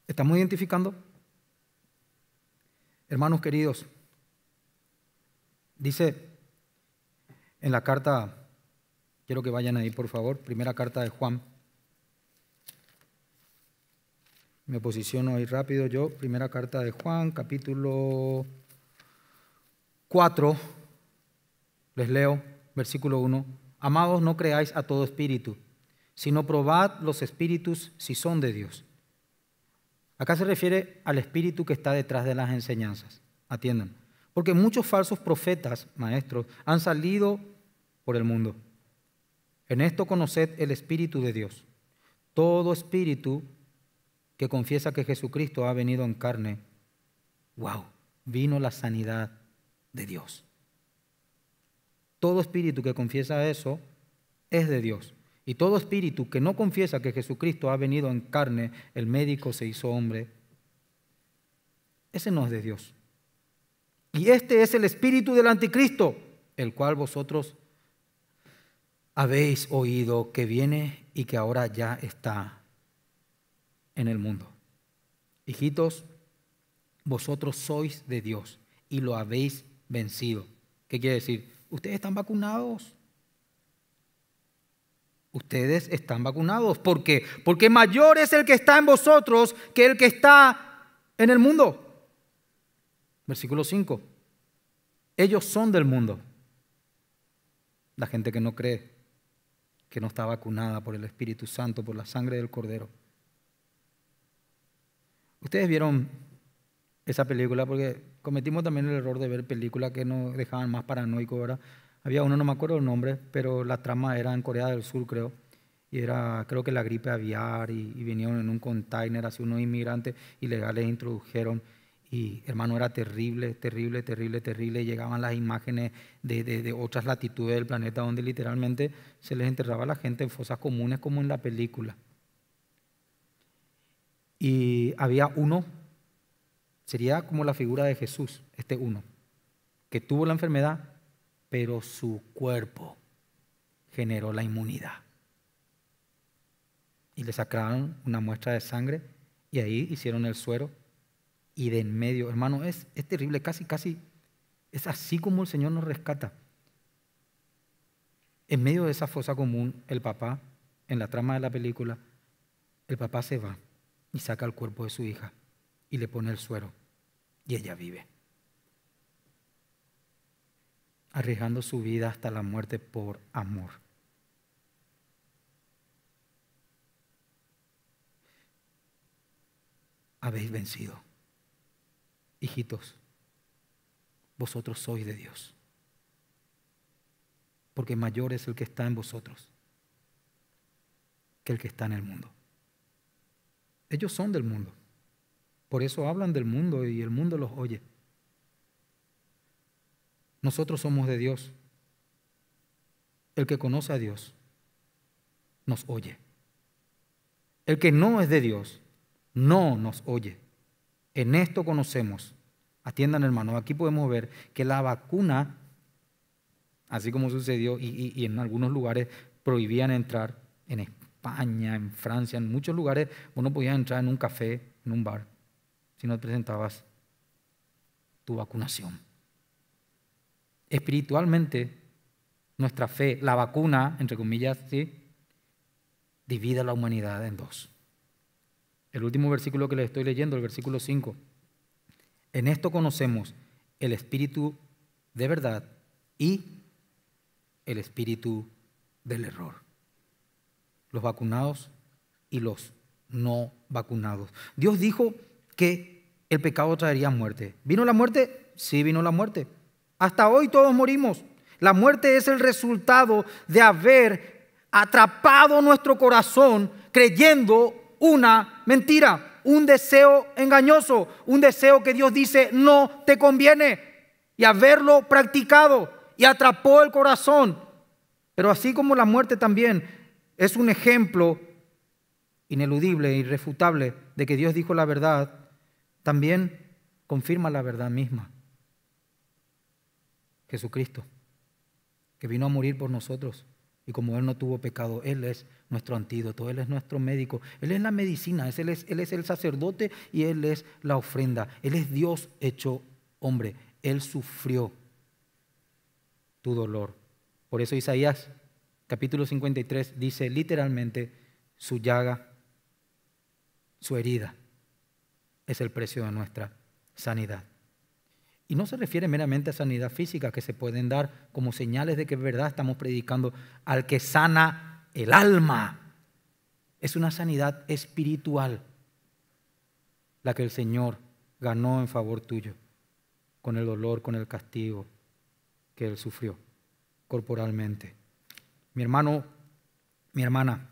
¿Estamos identificando? Hermanos queridos, dice en la carta, quiero que vayan ahí por favor, primera carta de Juan. Me posiciono ahí rápido yo, primera carta de Juan, capítulo 4, les leo, versículo 1. Amados, no creáis a todo espíritu, sino probad los espíritus si son de Dios Acá se refiere al espíritu que está detrás de las enseñanzas. Atiendan. Porque muchos falsos profetas, maestros, han salido por el mundo. En esto conoced el espíritu de Dios. Todo espíritu que confiesa que Jesucristo ha venido en carne, wow, vino la sanidad de Dios. Todo espíritu que confiesa eso es de Dios. Y todo espíritu que no confiesa que Jesucristo ha venido en carne, el médico se hizo hombre. Ese no es de Dios. Y este es el espíritu del anticristo, el cual vosotros habéis oído que viene y que ahora ya está en el mundo. Hijitos, vosotros sois de Dios y lo habéis vencido. ¿Qué quiere decir? Ustedes están vacunados ustedes están vacunados. ¿Por qué? Porque mayor es el que está en vosotros que el que está en el mundo. Versículo 5. Ellos son del mundo. La gente que no cree, que no está vacunada por el Espíritu Santo, por la sangre del Cordero. Ustedes vieron esa película porque cometimos también el error de ver películas que nos dejaban más paranoicos, ¿verdad? Había uno, no me acuerdo el nombre, pero la trama era en Corea del Sur, creo. Y era, creo que la gripe aviar, y, vinieron en un container, así unos inmigrantes ilegales e introdujeron. Y hermano, era terrible, terrible, terrible, terrible. Llegaban las imágenes de, de, otras latitudes del planeta donde literalmente se les enterraba a la gente en fosas comunes como en la película. Y había uno, sería como la figura de Jesús, este uno, que tuvo la enfermedad, pero su cuerpo generó la inmunidad. Y le sacaron una muestra de sangre y ahí hicieron el suero y de en medio, hermano, es, es terrible, casi, casi, es así como el Señor nos rescata. En medio de esa fosa común, el papá, en la trama de la película, el papá se va y saca el cuerpo de su hija y le pone el suero y ella vive arriesgando su vida hasta la muerte por amor. Habéis vencido. Hijitos, vosotros sois de Dios. Porque mayor es el que está en vosotros que el que está en el mundo. Ellos son del mundo. Por eso hablan del mundo y el mundo los oye. Nosotros somos de Dios. El que conoce a Dios nos oye. El que no es de Dios no nos oye. En esto conocemos. Atiendan hermanos, aquí podemos ver que la vacuna, así como sucedió y, en algunos lugares prohibían entrar, en España, en Francia, en muchos lugares, vos no podías entrar en un café, en un bar, si no presentabas tu vacunación espiritualmente, nuestra fe, la vacuna, entre comillas, ¿sí? divide a la humanidad en dos. El último versículo que les estoy leyendo, el versículo 5. En esto conocemos el espíritu de verdad y el espíritu del error. Los vacunados y los no vacunados. Dios dijo que el pecado traería muerte. ¿Vino la muerte? Sí, vino la muerte. Hasta hoy todos morimos. La muerte es el resultado de haber atrapado nuestro corazón creyendo una mentira, un deseo engañoso, un deseo que Dios dice no te conviene y haberlo practicado y atrapó el corazón. Pero así como la muerte también es un ejemplo ineludible, e irrefutable de que Dios dijo la verdad, también confirma la verdad misma. Jesucristo, que vino a morir por nosotros. Y como Él no tuvo pecado, Él es nuestro antídoto, Él es nuestro médico, Él es la medicina, Él es, el sacerdote y Él es la ofrenda. Él es Dios hecho hombre. Él sufrió tu dolor. Por eso Isaías capítulo 53 dice literalmente, su llaga, su herida, es el precio de nuestra sanidad. Y no se refiere meramente a sanidad física que se pueden dar como señales de que es verdad estamos predicando al que sana el alma. Es una sanidad espiritual la que el Señor ganó en favor tuyo con el dolor, con el castigo que él sufrió corporalmente. Mi hermano, mi hermana,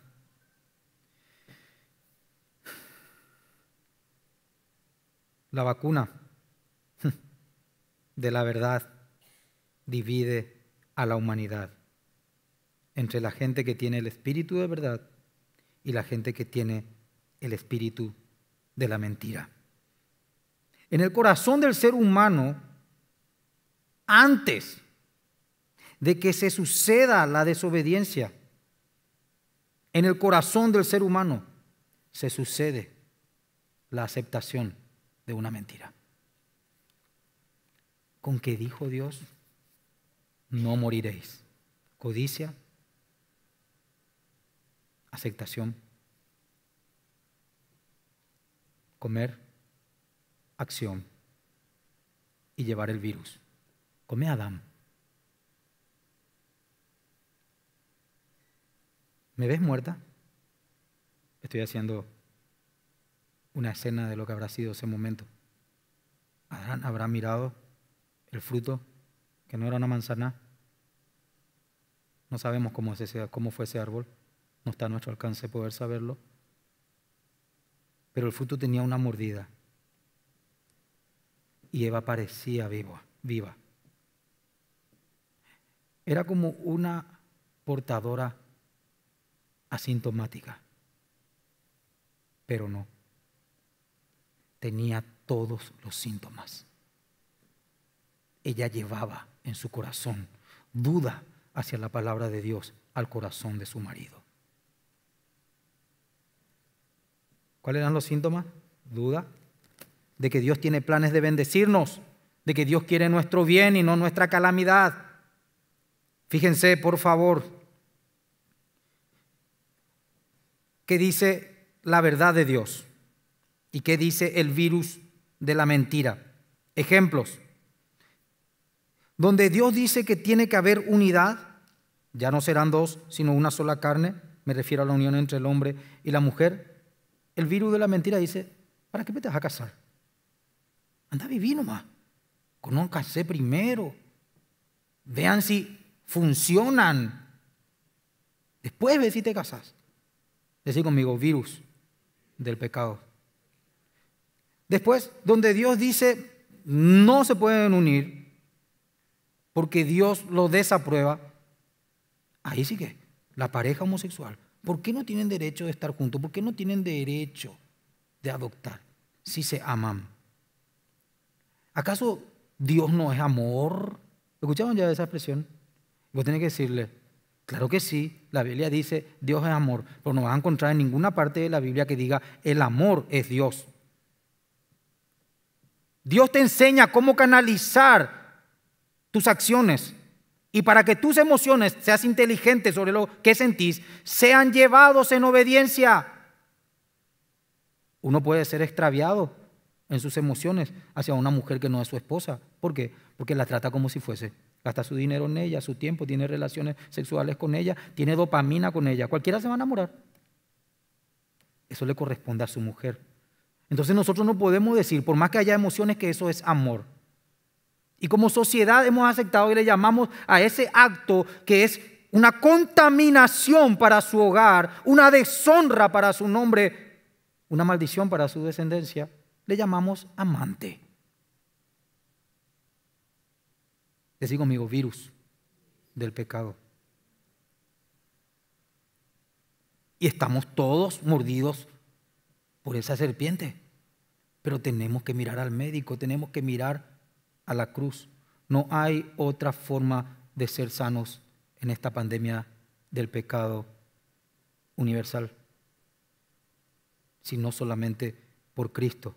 la vacuna de la verdad divide a la humanidad entre la gente que tiene el espíritu de verdad y la gente que tiene el espíritu de la mentira. En el corazón del ser humano, antes de que se suceda la desobediencia, en el corazón del ser humano se sucede la aceptación de una mentira con que dijo Dios, no moriréis. Codicia, aceptación, comer, acción y llevar el virus. Come Adán. ¿Me ves muerta? Estoy haciendo una escena de lo que habrá sido ese momento. Adán habrá mirado el fruto, que no era una manzana. No sabemos cómo, fue ese árbol, no está a nuestro alcance poder saberlo. Pero el fruto tenía una mordida y Eva parecía viva, viva. Era como una portadora asintomática, pero no. Tenía todos los síntomas ella llevaba en su corazón duda hacia la palabra de Dios al corazón de su marido. ¿Cuáles eran los síntomas? Duda de que Dios tiene planes de bendecirnos, de que Dios quiere nuestro bien y no nuestra calamidad. Fíjense, por favor, qué dice la verdad de Dios y qué dice el virus de la mentira. Ejemplos donde Dios dice que tiene que haber unidad, ya no serán dos, sino una sola carne, me refiero a la unión entre el hombre y la mujer, el virus de la mentira dice, ¿para qué me te vas a casar? Anda a vivir nomás, conózcanse primero, vean si funcionan, después ve si te casas. Decir conmigo, virus del pecado. Después, donde Dios dice, no se pueden unir, porque Dios lo desaprueba, ahí sí que la pareja homosexual, ¿por qué no tienen derecho de estar juntos? ¿Por qué no tienen derecho de adoptar si se aman? ¿Acaso Dios no es amor? ¿Escucharon ya esa expresión? Vos tenés que decirle, Claro que sí, la Biblia dice Dios es amor, pero no vas a encontrar en ninguna parte de la Biblia que diga el amor es Dios. Dios te enseña cómo canalizar tus acciones. Y para que tus emociones seas inteligente sobre lo que sentís, sean llevados en obediencia. Uno puede ser extraviado en sus emociones hacia una mujer que no es su esposa. ¿Por qué? Porque la trata como si fuese. Gasta su dinero en ella, su tiempo, tiene relaciones sexuales con ella, tiene dopamina con ella. Cualquiera se va a enamorar. Eso le corresponde a su mujer. Entonces nosotros no podemos decir, por más que haya emociones, que eso es amor. Y como sociedad hemos aceptado y le llamamos a ese acto que es una contaminación para su hogar, una deshonra para su nombre, una maldición para su descendencia, le llamamos amante. Decí conmigo, virus del pecado. Y estamos todos mordidos por esa serpiente. Pero tenemos que mirar al médico, tenemos que mirar a la cruz. No hay otra forma de ser sanos en esta pandemia del pecado universal, sino solamente por Cristo.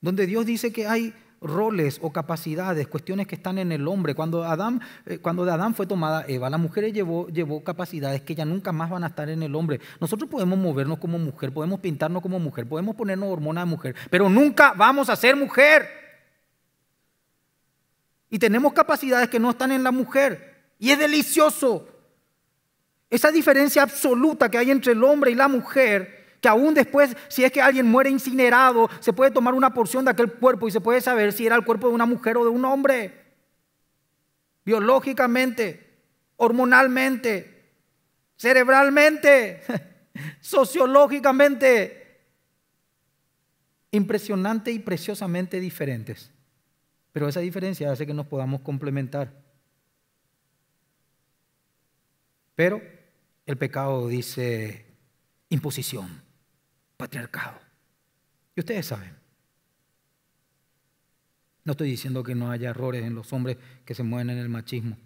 Donde Dios dice que hay roles o capacidades, cuestiones que están en el hombre. Cuando, Adán, eh, cuando de Adán fue tomada Eva, la mujer llevó, llevó capacidades que ya nunca más van a estar en el hombre. Nosotros podemos movernos como mujer, podemos pintarnos como mujer, podemos ponernos hormonas de mujer, pero nunca vamos a ser mujer y tenemos capacidades que no están en la mujer. Y es delicioso. Esa diferencia absoluta que hay entre el hombre y la mujer, que aún después, si es que alguien muere incinerado, se puede tomar una porción de aquel cuerpo y se puede saber si era el cuerpo de una mujer o de un hombre. Biológicamente, hormonalmente, cerebralmente, sociológicamente. Impresionante y preciosamente diferentes. Pero esa diferencia hace que nos podamos complementar. Pero el pecado dice imposición, patriarcado. Y ustedes saben. No estoy diciendo que no haya errores en los hombres que se mueven en el machismo.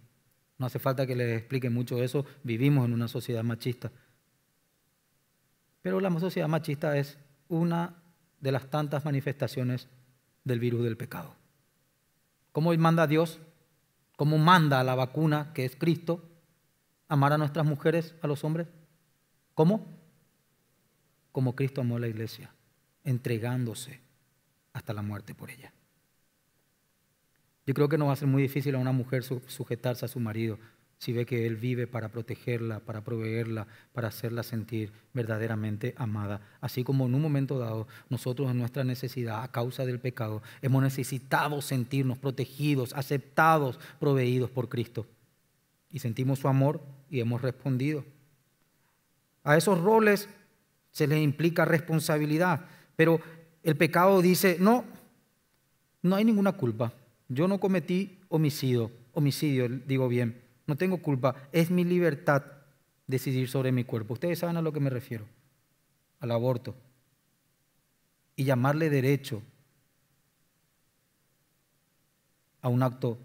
No hace falta que les explique mucho eso. Vivimos en una sociedad machista. Pero la sociedad machista es una de las tantas manifestaciones del virus del pecado. ¿Cómo manda Dios? ¿Cómo manda la vacuna que es Cristo? Amar a nuestras mujeres, a los hombres. ¿Cómo? Como Cristo amó a la iglesia, entregándose hasta la muerte por ella. Yo creo que no va a ser muy difícil a una mujer sujetarse a su marido si ve que Él vive para protegerla, para proveerla, para hacerla sentir verdaderamente amada. Así como en un momento dado nosotros en nuestra necesidad a causa del pecado hemos necesitado sentirnos protegidos, aceptados, proveídos por Cristo. Y sentimos su amor y hemos respondido. A esos roles se les implica responsabilidad, pero el pecado dice, no, no hay ninguna culpa. Yo no cometí homicidio, homicidio, digo bien. No tengo culpa, es mi libertad decidir sobre mi cuerpo. Ustedes saben a lo que me refiero, al aborto. Y llamarle derecho a un acto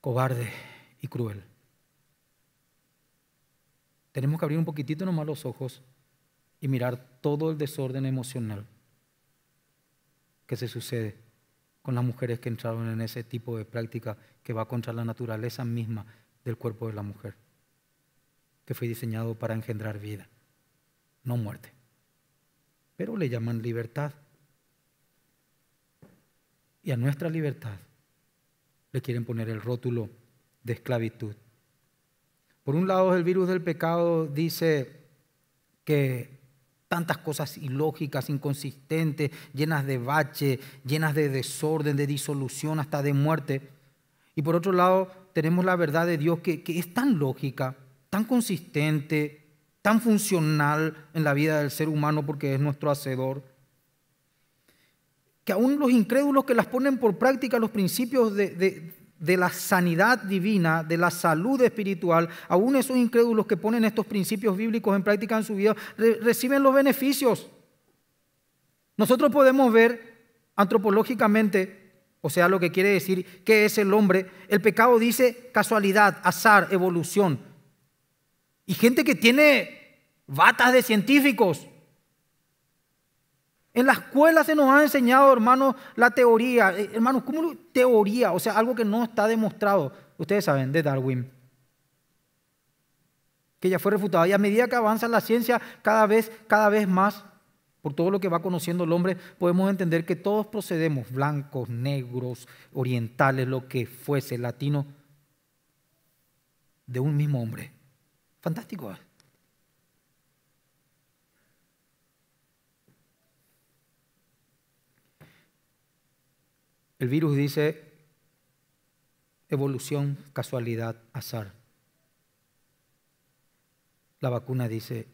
cobarde y cruel. Tenemos que abrir un poquitito nomás los ojos y mirar todo el desorden emocional que se sucede con las mujeres que entraron en ese tipo de práctica que va contra la naturaleza misma del cuerpo de la mujer, que fue diseñado para engendrar vida, no muerte. Pero le llaman libertad. Y a nuestra libertad le quieren poner el rótulo de esclavitud. Por un lado, el virus del pecado dice que tantas cosas ilógicas, inconsistentes, llenas de bache, llenas de desorden, de disolución, hasta de muerte y por otro lado, tenemos la verdad de Dios que, es tan lógica, tan consistente, tan funcional en la vida del ser humano porque es nuestro hacedor, que aún los incrédulos que las ponen por práctica los principios de, la sanidad divina, de la salud espiritual, aún esos incrédulos que ponen estos principios bíblicos en práctica en su vida, reciben los beneficios. Nosotros podemos ver antropológicamente o sea, lo que quiere decir, que es el hombre? El pecado dice casualidad, azar, evolución. Y gente que tiene batas de científicos. En la escuela se nos ha enseñado, hermanos, la teoría. Eh, hermanos, ¿cómo teoría? O sea, algo que no está demostrado. Ustedes saben, de Darwin. Que ya fue refutado. Y a medida que avanza la ciencia, cada vez, cada vez más por todo lo que va conociendo el hombre, podemos entender que todos procedemos, blancos, negros, orientales, lo que fuese, latino, de un mismo hombre. Fantástico. ¿eh? El virus dice evolución, casualidad, azar. La vacuna dice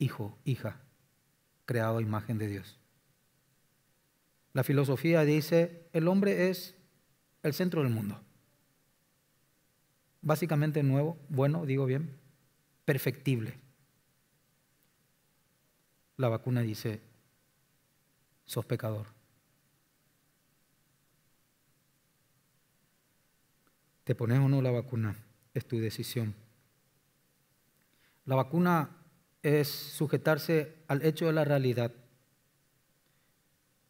hijo, hija, creado a imagen de Dios. La filosofía dice, el hombre es el centro del mundo. Básicamente nuevo, bueno, digo bien, perfectible. La vacuna dice, sos pecador. ¿Te pones o no la vacuna? Es tu decisión. La vacuna es sujetarse al hecho de la realidad.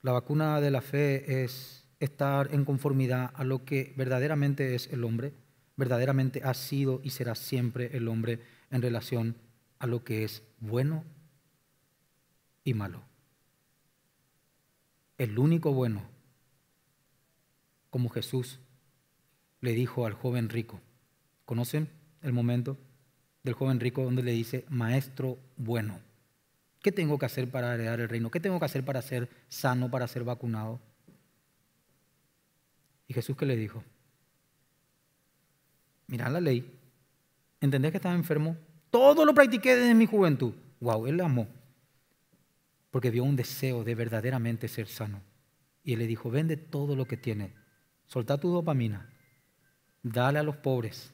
La vacuna de la fe es estar en conformidad a lo que verdaderamente es el hombre, verdaderamente ha sido y será siempre el hombre en relación a lo que es bueno y malo. El único bueno, como Jesús le dijo al joven rico. ¿Conocen el momento? del joven rico donde le dice, maestro bueno, ¿qué tengo que hacer para heredar el reino? ¿Qué tengo que hacer para ser sano, para ser vacunado? ¿Y Jesús qué le dijo? Mirá la ley. ¿Entendés que estaba enfermo? Todo lo practiqué desde mi juventud. Wow, él amó. Porque vio un deseo de verdaderamente ser sano. Y él le dijo, vende todo lo que tiene. Solta tu dopamina. Dale a los pobres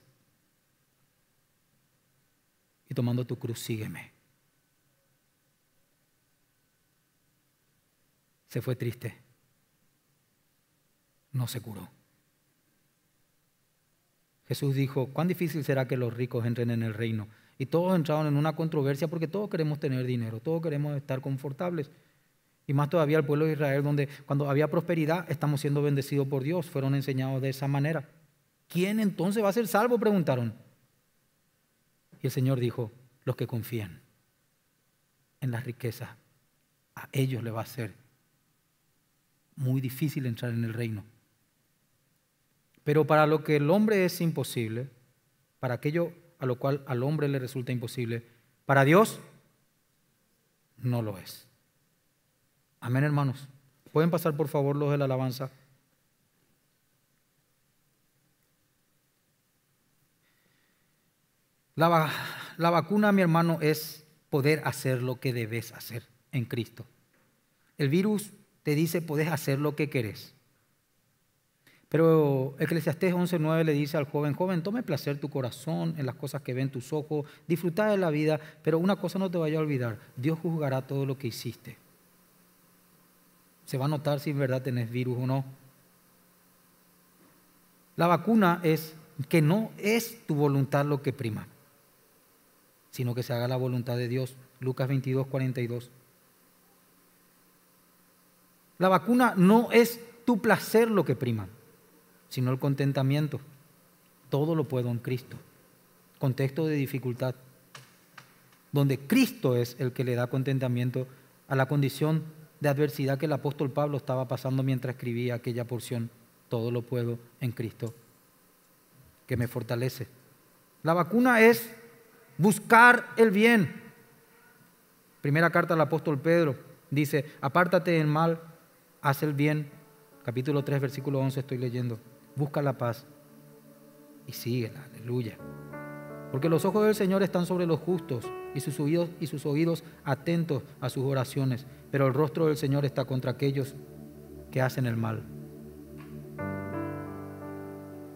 y tomando tu cruz, sígueme. Se fue triste. No se curó. Jesús dijo, ¿cuán difícil será que los ricos entren en el reino? Y todos entraron en una controversia porque todos queremos tener dinero, todos queremos estar confortables. Y más todavía el pueblo de Israel, donde cuando había prosperidad estamos siendo bendecidos por Dios, fueron enseñados de esa manera. ¿Quién entonces va a ser salvo? Preguntaron. Y el Señor dijo, los que confían en las riquezas, a ellos le va a ser muy difícil entrar en el reino. Pero para lo que el hombre es imposible, para aquello a lo cual al hombre le resulta imposible, para Dios no lo es. Amén, hermanos. ¿Pueden pasar por favor los de la alabanza? La, vacuna, mi hermano, es poder hacer lo que debes hacer en Cristo. El virus te dice, puedes hacer lo que querés. Pero Eclesiastés 11.9 le dice al joven, joven, tome placer tu corazón en las cosas que ven tus ojos, disfruta de la vida, pero una cosa no te vaya a olvidar, Dios juzgará todo lo que hiciste. Se va a notar si en verdad tenés virus o no. La vacuna es que no es tu voluntad lo que prima sino que se haga la voluntad de Dios. Lucas 22, 42. La vacuna no es tu placer lo que prima, sino el contentamiento. Todo lo puedo en Cristo. Contexto de dificultad, donde Cristo es el que le da contentamiento a la condición de adversidad que el apóstol Pablo estaba pasando mientras escribía aquella porción. Todo lo puedo en Cristo, que me fortalece. La vacuna es buscar el bien. Primera carta del apóstol Pedro dice, apártate del mal, haz el bien. Capítulo 3, versículo 11 estoy leyendo. Busca la paz y síguela, aleluya. Porque los ojos del Señor están sobre los justos y sus oídos, y sus oídos atentos a sus oraciones, pero el rostro del Señor está contra aquellos que hacen el mal.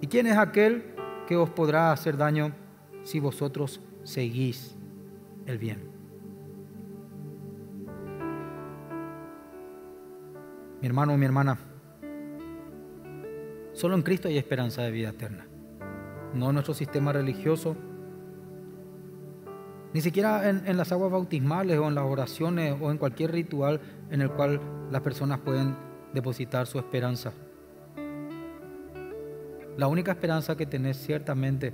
¿Y quién es aquel que os podrá hacer daño si vosotros seguís el bien. Mi hermano, mi hermana, solo en Cristo hay esperanza de vida eterna, no en nuestro sistema religioso, ni siquiera en, en las aguas bautismales o en las oraciones o en cualquier ritual en el cual las personas pueden depositar su esperanza. La única esperanza que tenés ciertamente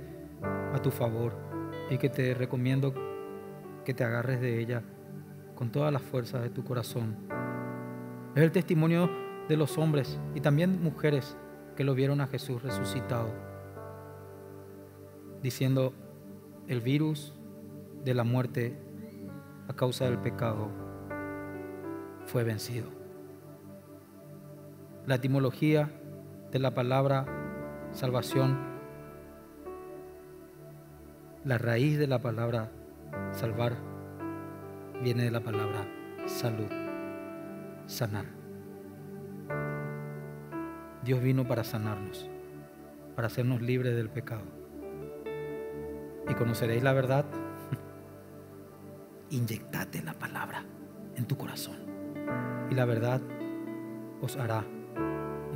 a tu favor y que te recomiendo que te agarres de ella con todas las fuerzas de tu corazón. Es el testimonio de los hombres y también mujeres que lo vieron a Jesús resucitado, diciendo, el virus de la muerte a causa del pecado fue vencido. La etimología de la palabra salvación la raíz de la palabra salvar viene de la palabra salud, sanar. Dios vino para sanarnos, para hacernos libres del pecado. Y conoceréis la verdad. Inyectate la palabra en tu corazón. Y la verdad os hará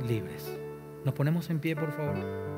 libres. Nos ponemos en pie, por favor.